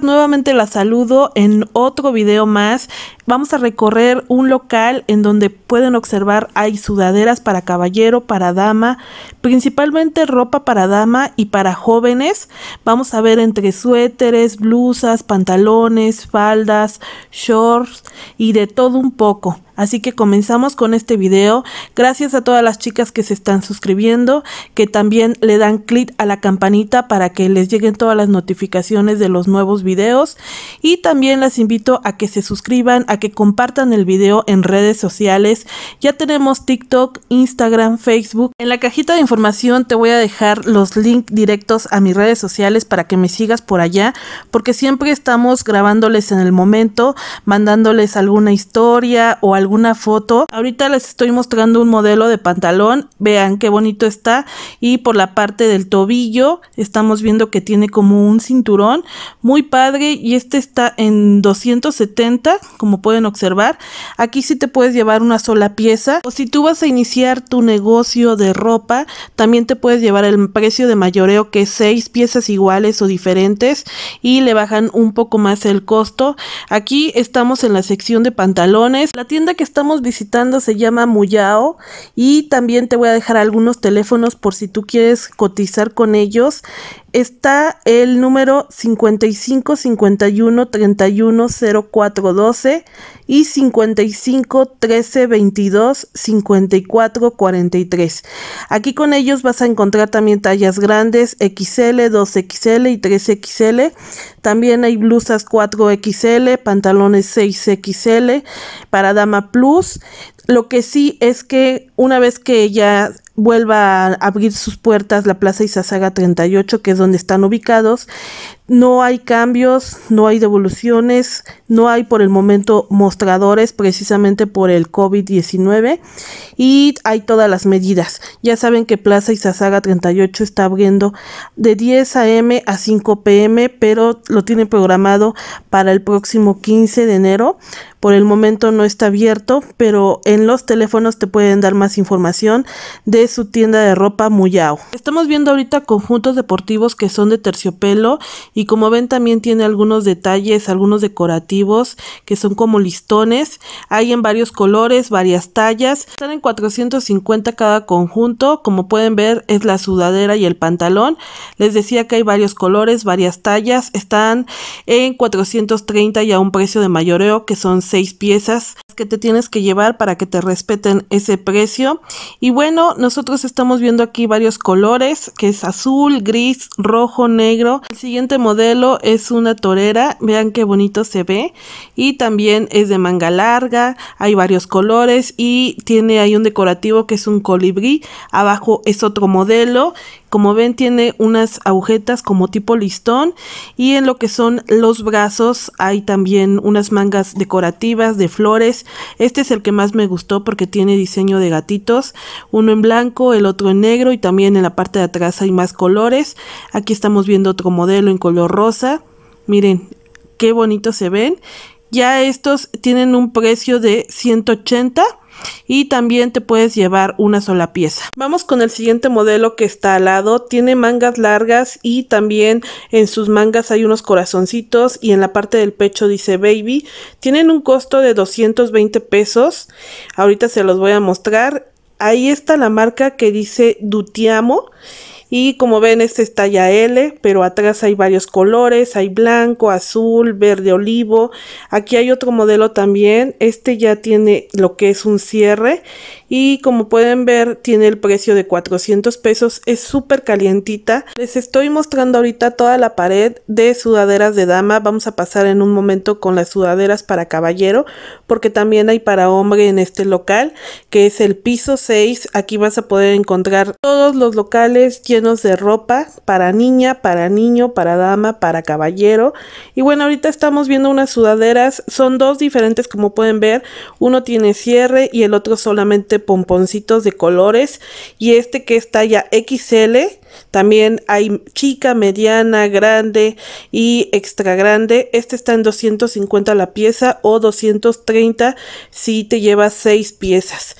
nuevamente la saludo en otro video más. Vamos a recorrer un local en donde pueden observar hay sudaderas para caballero, para dama, principalmente ropa para dama y para jóvenes. Vamos a ver entre suéteres, blusas, pantalones, faldas, shorts y de todo un poco. Así que comenzamos con este video. Gracias a todas las chicas que se están suscribiendo, que también le dan clic a la campanita para que les lleguen todas las notificaciones de los nuevos videos. Y también las invito a que se suscriban, a que compartan el video en redes sociales. Ya tenemos TikTok, Instagram, Facebook. En la cajita de información te voy a dejar los links directos a mis redes sociales para que me sigas por allá, porque siempre estamos grabándoles en el momento, mandándoles alguna historia o algo alguna foto. Ahorita les estoy mostrando un modelo de pantalón. Vean qué bonito está. Y por la parte del tobillo estamos viendo que tiene como un cinturón. Muy padre. Y este está en 270, como pueden observar. Aquí sí te puedes llevar una sola pieza. O si tú vas a iniciar tu negocio de ropa, también te puedes llevar el precio de mayoreo que es 6 piezas iguales o diferentes y le bajan un poco más el costo. Aquí estamos en la sección de pantalones. La tienda que estamos visitando se llama Muyao y también te voy a dejar algunos teléfonos por si tú quieres cotizar con ellos está el número 55 51 31 04 12 y 55 13 22 54 43. Aquí con ellos vas a encontrar también tallas grandes XL, 2XL y 3XL. También hay blusas 4XL, pantalones 6XL para dama plus. Lo que sí es que una vez que ella vuelva a abrir sus puertas la Plaza y 38, que es donde están ubicados. No hay cambios, no hay devoluciones, no hay por el momento mostradores precisamente por el COVID-19 y hay todas las medidas. Ya saben que Plaza Izazaga 38 está abriendo de 10 a.m. a 5 p.m., pero lo tienen programado para el próximo 15 de enero. Por el momento no está abierto, pero en los teléfonos te pueden dar más información de su tienda de ropa Muyao. Estamos viendo ahorita conjuntos deportivos que son de terciopelo y como ven también tiene algunos detalles, algunos decorativos que son como listones, hay en varios colores, varias tallas, están en 450 cada conjunto, como pueden ver es la sudadera y el pantalón, les decía que hay varios colores, varias tallas, están en 430 y a un precio de mayoreo que son 6 piezas que te tienes que llevar para que te respeten ese precio. Y bueno, nosotros estamos viendo aquí varios colores, que es azul, gris, rojo, negro. El siguiente modelo es una torera, vean qué bonito se ve. Y también es de manga larga, hay varios colores y tiene ahí un decorativo que es un colibrí. Abajo es otro modelo como ven tiene unas agujetas como tipo listón y en lo que son los brazos hay también unas mangas decorativas de flores. Este es el que más me gustó porque tiene diseño de gatitos, uno en blanco, el otro en negro y también en la parte de atrás hay más colores. Aquí estamos viendo otro modelo en color rosa. Miren qué bonito se ven ya estos tienen un precio de 180 y también te puedes llevar una sola pieza. Vamos con el siguiente modelo que está al lado. Tiene mangas largas y también en sus mangas hay unos corazoncitos y en la parte del pecho dice baby. Tienen un costo de 220 pesos. Ahorita se los voy a mostrar. Ahí está la marca que dice Dutiamo y como ven, este es talla L, pero atrás hay varios colores, hay blanco, azul, verde olivo. Aquí hay otro modelo también, este ya tiene lo que es un cierre y como pueden ver tiene el precio de 400 pesos, es súper calientita. Les estoy mostrando ahorita toda la pared de sudaderas de dama, vamos a pasar en un momento con las sudaderas para caballero porque también hay para hombre en este local que es el piso 6, aquí vas a poder encontrar todos los locales llenos de ropa para niña, para niño, para dama, para caballero y bueno ahorita estamos viendo unas sudaderas, son dos diferentes como pueden ver, uno tiene cierre y el otro solamente pomponcitos de colores. Y este que es talla XL, también hay chica, mediana, grande y extra grande. Este está en 250 la pieza o 230 si te llevas 6 piezas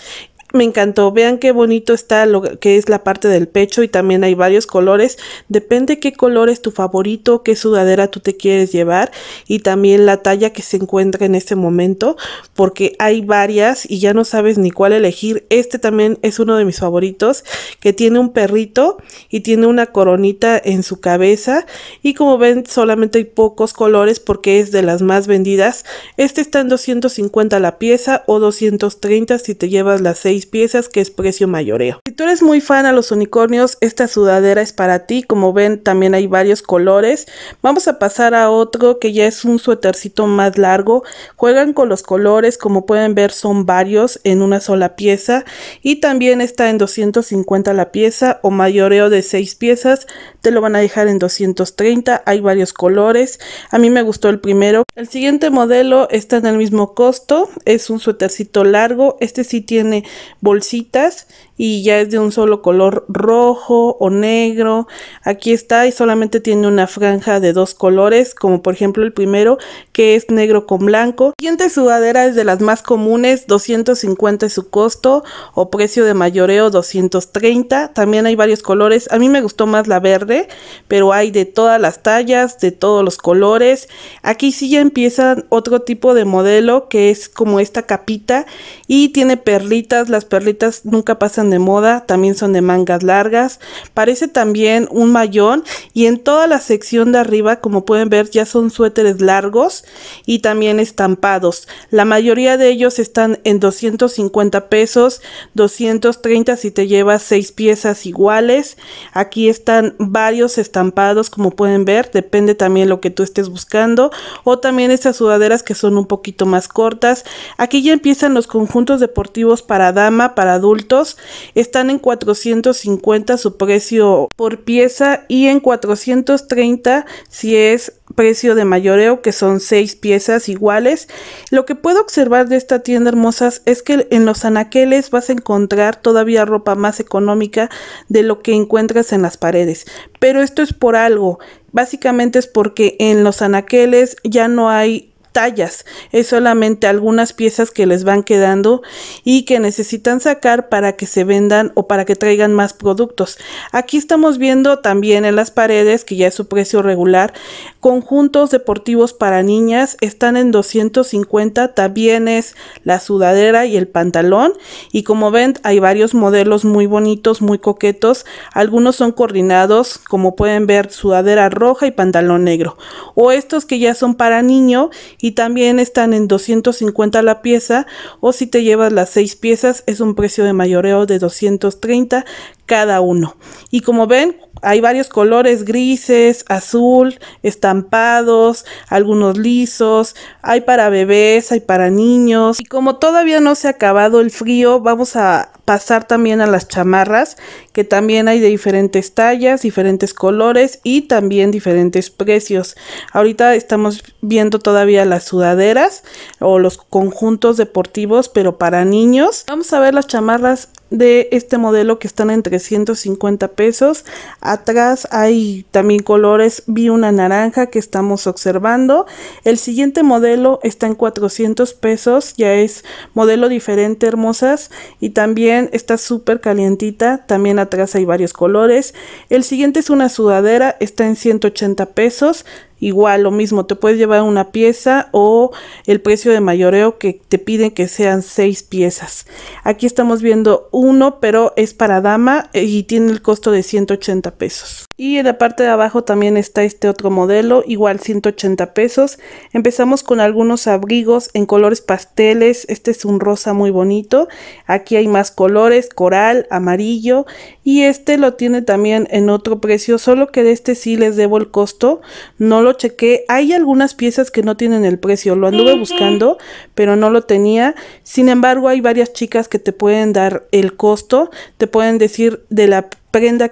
me encantó. Vean qué bonito está lo que es la parte del pecho y también hay varios colores. Depende qué color es tu favorito, qué sudadera tú te quieres llevar y también la talla que se encuentra en este momento porque hay varias y ya no sabes ni cuál elegir. Este también es uno de mis favoritos que tiene un perrito y tiene una coronita en su cabeza y como ven solamente hay pocos colores porque es de las más vendidas. Este está en 250 la pieza o 230 si te llevas las 6 piezas que es precio mayoreo. Si tú eres muy fan a los unicornios, esta sudadera es para ti. Como ven, también hay varios colores. Vamos a pasar a otro que ya es un suétercito más largo. Juegan con los colores, como pueden ver son varios en una sola pieza. Y también está en 250 la pieza o mayoreo de seis piezas. Te lo van a dejar en 230. Hay varios colores. A mí me gustó el primero. El siguiente modelo está en el mismo costo. Es un suétercito largo. Este sí tiene bolsitas y ya es de un solo color rojo o negro. Aquí está y solamente tiene una franja de dos colores, como por ejemplo el primero que es negro con blanco. La siguiente sudadera es de las más comunes, 250 es su costo o precio de mayoreo 230. También hay varios colores. A mí me gustó más la verde, pero hay de todas las tallas, de todos los colores. Aquí sí ya empiezan otro tipo de modelo que es como esta capita y tiene perlitas. Las perlitas nunca pasan de moda, también son de mangas largas, parece también un mayón y en toda la sección de arriba, como pueden ver, ya son suéteres largos y también estampados. La mayoría de ellos están en 250 pesos, 230 si te llevas seis piezas iguales. Aquí están varios estampados, como pueden ver, depende también lo que tú estés buscando o también estas sudaderas que son un poquito más cortas. Aquí ya empiezan los conjuntos deportivos para dama, para adultos están en 450 su precio por pieza y en 430 si es precio de mayoreo que son seis piezas iguales. Lo que puedo observar de esta tienda hermosas es que en los anaqueles vas a encontrar todavía ropa más económica de lo que encuentras en las paredes. Pero esto es por algo. Básicamente es porque en los anaqueles ya no hay tallas, es solamente algunas piezas que les van quedando y que necesitan sacar para que se vendan o para que traigan más productos. Aquí estamos viendo también en las paredes, que ya es su precio regular, conjuntos deportivos para niñas, están en 250, también es la sudadera y el pantalón y como ven hay varios modelos muy bonitos, muy coquetos, algunos son coordinados, como pueden ver, sudadera roja y pantalón negro, o estos que ya son para niño y también están en 250 la pieza o si te llevas las 6 piezas es un precio de mayoreo de 230 cada uno. Y como ven, hay varios colores grises, azul, estampados, algunos lisos, hay para bebés, hay para niños. Y como todavía no se ha acabado el frío, vamos a pasar también a las chamarras, que también hay de diferentes tallas, diferentes colores y también diferentes precios. Ahorita estamos viendo todavía las sudaderas o los conjuntos deportivos, pero para niños. Vamos a ver las chamarras de este modelo que están en 350 pesos. Atrás hay también colores, vi una naranja que estamos observando. El siguiente modelo está en 400 pesos, ya es modelo diferente, hermosas, y también está súper calientita, también atrás hay varios colores. El siguiente es una sudadera, está en 180 pesos. Igual, lo mismo, te puedes llevar una pieza o el precio de mayoreo que te piden que sean seis piezas. Aquí estamos viendo uno, pero es para dama eh, y tiene el costo de 180 pesos. Y en la parte de abajo también está este otro modelo, igual 180 pesos. Empezamos con algunos abrigos en colores pasteles. Este es un rosa muy bonito. Aquí hay más colores, coral, amarillo. Y este lo tiene también en otro precio, solo que de este sí les debo el costo. No lo cheque Hay algunas piezas que no tienen el precio. Lo anduve buscando, pero no lo tenía. Sin embargo, hay varias chicas que te pueden dar el costo. Te pueden decir de la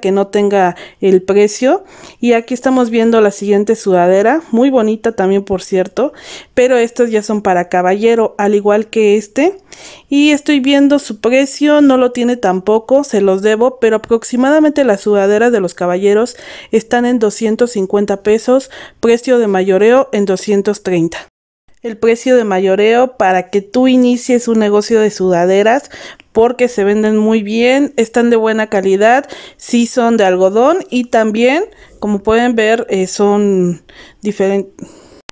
que no tenga el precio. Y aquí estamos viendo la siguiente sudadera, muy bonita también por cierto, pero estas ya son para caballero, al igual que este. Y estoy viendo su precio, no lo tiene tampoco, se los debo, pero aproximadamente las sudaderas de los caballeros están en 250 pesos, precio de mayoreo en 230 el precio de mayoreo para que tú inicies un negocio de sudaderas porque se venden muy bien, están de buena calidad, si son de algodón y también, como pueden ver, eh, son diferentes.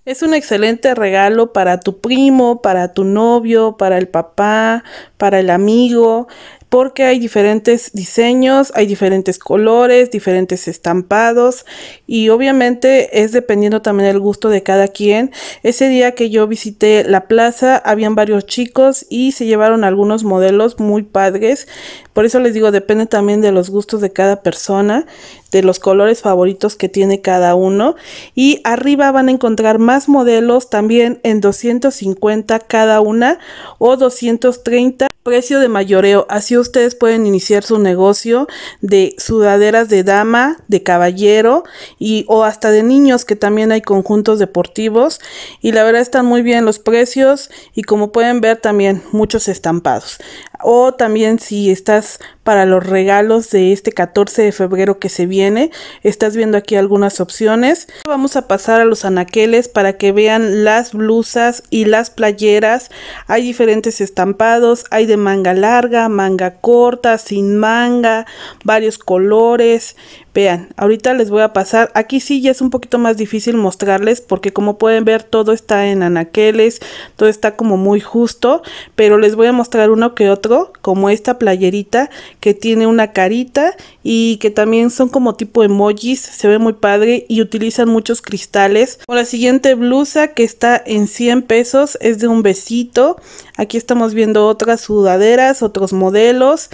Es un excelente regalo para tu primo, para tu novio, para el papá, para el amigo, porque hay diferentes diseños, hay diferentes colores, diferentes estampados y obviamente es dependiendo también del gusto de cada quien. Ese día que yo visité la plaza habían varios chicos y se llevaron algunos modelos muy padres. Por eso les digo, depende también de los gustos de cada persona, de los colores favoritos que tiene cada uno. Y arriba van a encontrar más modelos también en 250 cada una o 230. Precio de mayoreo, así ustedes pueden iniciar su negocio de sudaderas de dama, de caballero y o hasta de niños que también hay conjuntos deportivos y la verdad están muy bien los precios y como pueden ver también muchos estampados o también si estás para los regalos de este 14 de febrero que se viene, estás viendo aquí algunas opciones. Vamos a pasar a los anaqueles para que vean las blusas y las playeras. Hay diferentes estampados, hay de manga larga, manga corta, sin manga, varios colores, Vean, ahorita les voy a pasar, aquí sí ya es un poquito más difícil mostrarles porque como pueden ver todo está en anaqueles, todo está como muy justo, pero les voy a mostrar uno que otro, como esta playerita que tiene una carita y que también son como tipo emojis, se ve muy padre y utilizan muchos cristales. O la siguiente blusa que está en 100 pesos es de un besito, Aquí estamos viendo otras sudaderas, otros modelos.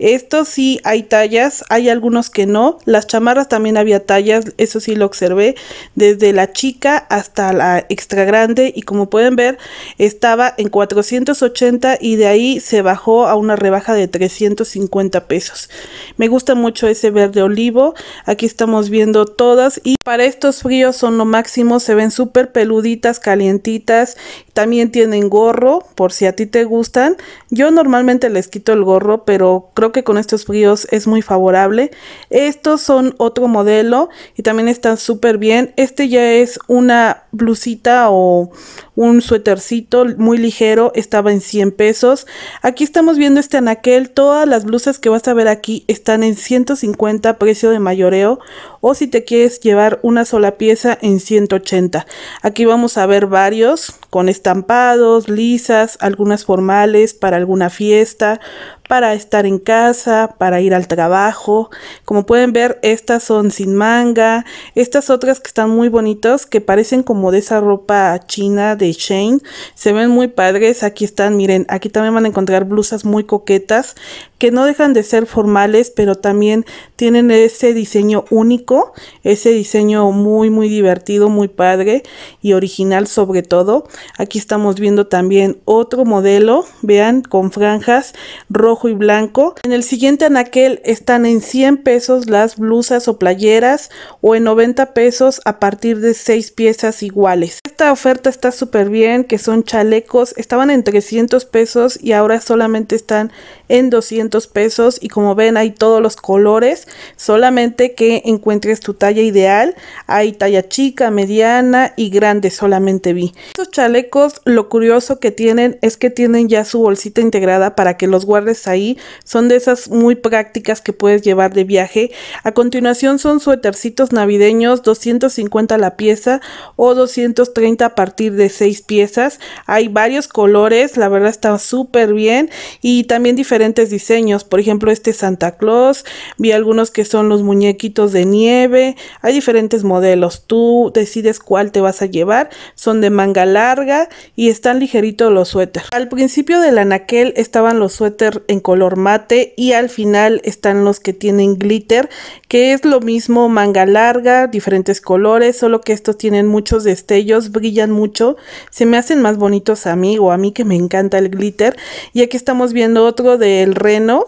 Estos sí hay tallas, hay algunos que no. Las chamarras también había tallas, eso sí lo observé, desde la chica hasta la extra grande y como pueden ver estaba en 480 y de ahí se bajó a una rebaja de 350 pesos. Me gusta mucho ese verde olivo. Aquí estamos viendo todas y para estos fríos son lo máximo, se ven súper peluditas, calientitas. También tienen gorro por si a ti te gustan. Yo normalmente les quito el gorro, pero creo que con estos fríos es muy favorable. Estos son otro modelo y también están súper bien. Este ya es una blusita o un suétercito muy ligero, estaba en 100 pesos. Aquí estamos viendo este anaquel, todas las blusas que vas a ver aquí están en 150 precio de mayoreo o si te quieres llevar una sola pieza en 180. Aquí vamos a ver varios con estampados, lisas, algunas formales para alguna fiesta, para estar en casa, para ir al trabajo. Como pueden ver, estas son sin manga, estas otras que están muy bonitas, que parecen como de esa ropa china de Shane, se ven muy padres, aquí están, miren, aquí también van a encontrar blusas muy coquetas, que no dejan de ser formales, pero también tienen ese diseño único, ese diseño muy, muy divertido, muy padre y original sobre todo. Aquí estamos viendo también otro modelo, vean, con franjas rojas y blanco. En el siguiente anaquel están en 100 pesos las blusas o playeras o en 90 pesos a partir de seis piezas iguales. Esta oferta está súper bien, que son chalecos, estaban en 300 pesos y ahora solamente están en 200 pesos y como ven hay todos los colores, solamente que encuentres tu talla ideal, hay talla chica, mediana y grande solamente vi. Estos chalecos lo curioso que tienen es que tienen ya su bolsita integrada para que los guardes ahí. Son de esas muy prácticas que puedes llevar de viaje. A continuación son suétercitos navideños, 250 la pieza o 230 a partir de 6 piezas. Hay varios colores, la verdad está súper bien y también diferentes diseños. Por ejemplo, este Santa Claus, vi algunos que son los muñequitos de nieve. Hay diferentes modelos. Tú decides cuál te vas a llevar. Son de manga larga y están ligeritos los suéter. Al principio del anaquel estaban los suéter en color mate y al final están los que tienen glitter, que es lo mismo manga larga, diferentes colores, solo que estos tienen muchos destellos, brillan mucho, se me hacen más bonitos a mí o a mí que me encanta el glitter. Y aquí estamos viendo otro del reno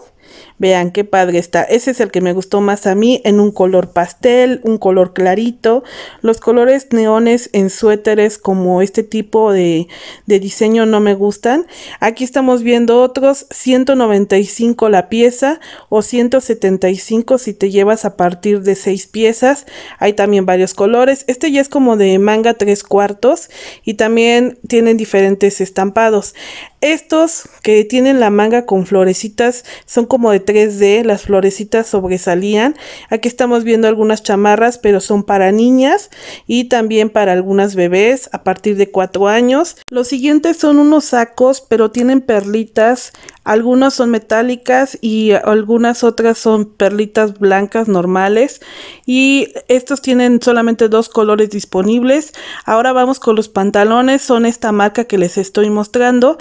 Vean qué padre está. Ese es el que me gustó más a mí en un color pastel, un color clarito. Los colores neones en suéteres como este tipo de, diseño no me gustan. Aquí estamos viendo otros, 195 la pieza o 175 si te llevas a partir de 6 piezas. Hay también varios colores. Este ya es como de manga 3 cuartos y también tienen diferentes estampados. Estos que tienen la manga con florecitas son como de 3D, las florecitas sobresalían. Aquí estamos viendo algunas chamarras, pero son para niñas y también para algunas bebés a partir de 4 años. Los siguientes son unos sacos, pero tienen perlitas. Algunas son metálicas y algunas otras son perlitas blancas normales. Y estos tienen solamente dos colores disponibles. Ahora vamos con los pantalones. Son esta marca que les estoy mostrando.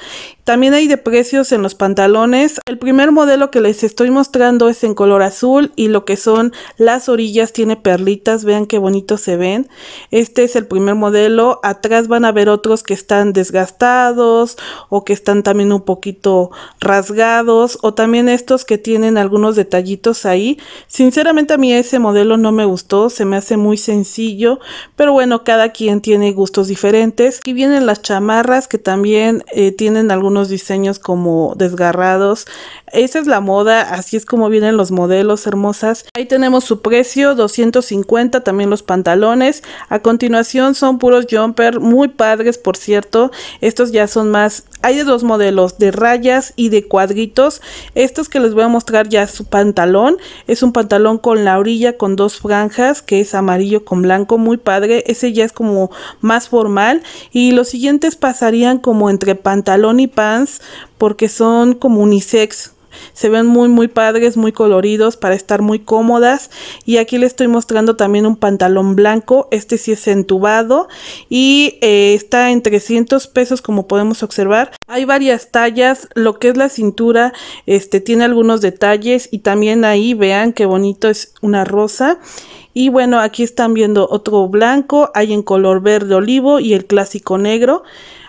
También hay de precios en los pantalones. El primer modelo que les estoy mostrando es en color azul y lo que son las orillas tiene perlitas. Vean qué bonito se ven. Este es el primer modelo. Atrás van a ver otros que están desgastados o que están también un poquito rasgados o también estos que tienen algunos detallitos ahí. Sinceramente a mí ese modelo no me gustó. Se me hace muy sencillo. Pero bueno, cada quien tiene gustos diferentes. Y vienen las chamarras que también eh, tienen algunos los diseños como desgarrados. Esa es la moda, así es como vienen los modelos hermosas. Ahí tenemos su precio, 250 también los pantalones. A continuación son puros jumper, muy padres por cierto. Estos ya son más, hay de dos modelos, de rayas y de cuadritos. Estos que les voy a mostrar ya su pantalón. Es un pantalón con la orilla con dos franjas, que es amarillo con blanco, muy padre. Ese ya es como más formal. Y los siguientes pasarían como entre pantalón y pantalón porque son como unisex. Se ven muy muy padres, muy coloridos para estar muy cómodas. Y aquí le estoy mostrando también un pantalón blanco. Este sí es entubado y eh, está en 300 pesos como podemos observar. Hay varias tallas, lo que es la cintura, este tiene algunos detalles y también ahí vean qué bonito es una rosa. Y bueno, aquí están viendo otro blanco, hay en color verde olivo y el clásico negro.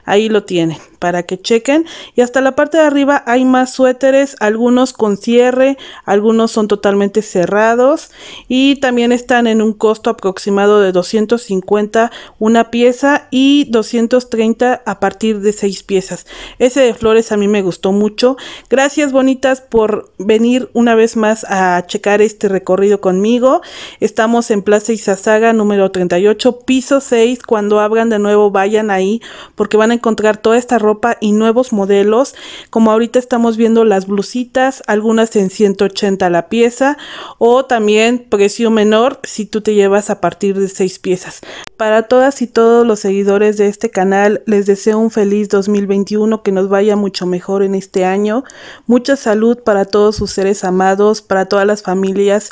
Ahí lo tienen para que chequen. Y hasta la parte de arriba hay más suéteres, algunos con cierre, algunos son totalmente cerrados y también están en un costo aproximado de 250 una pieza y 230 a partir de 6 piezas. Ese de flores a mí me gustó mucho. Gracias, bonitas, por venir una vez más a checar este recorrido conmigo. Estamos en Plaza Izazaga número 38, piso 6. Cuando abran de nuevo, vayan ahí porque van a encontrar toda esta ropa y nuevos modelos. Como ahorita estamos viendo las blusitas, algunas en 180 la pieza o también precio menor si tú te llevas a partir de 6 piezas. Para todas y todos los seguidores de este canal, les deseo un feliz 2021 que nos vaya mucho mejor en este año. Mucha salud para todos sus seres amados, para todas las familias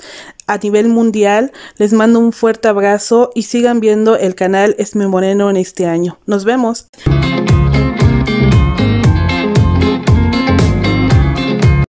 a nivel mundial. Les mando un fuerte abrazo y sigan viendo el canal Esme Moreno en este año. Nos vemos.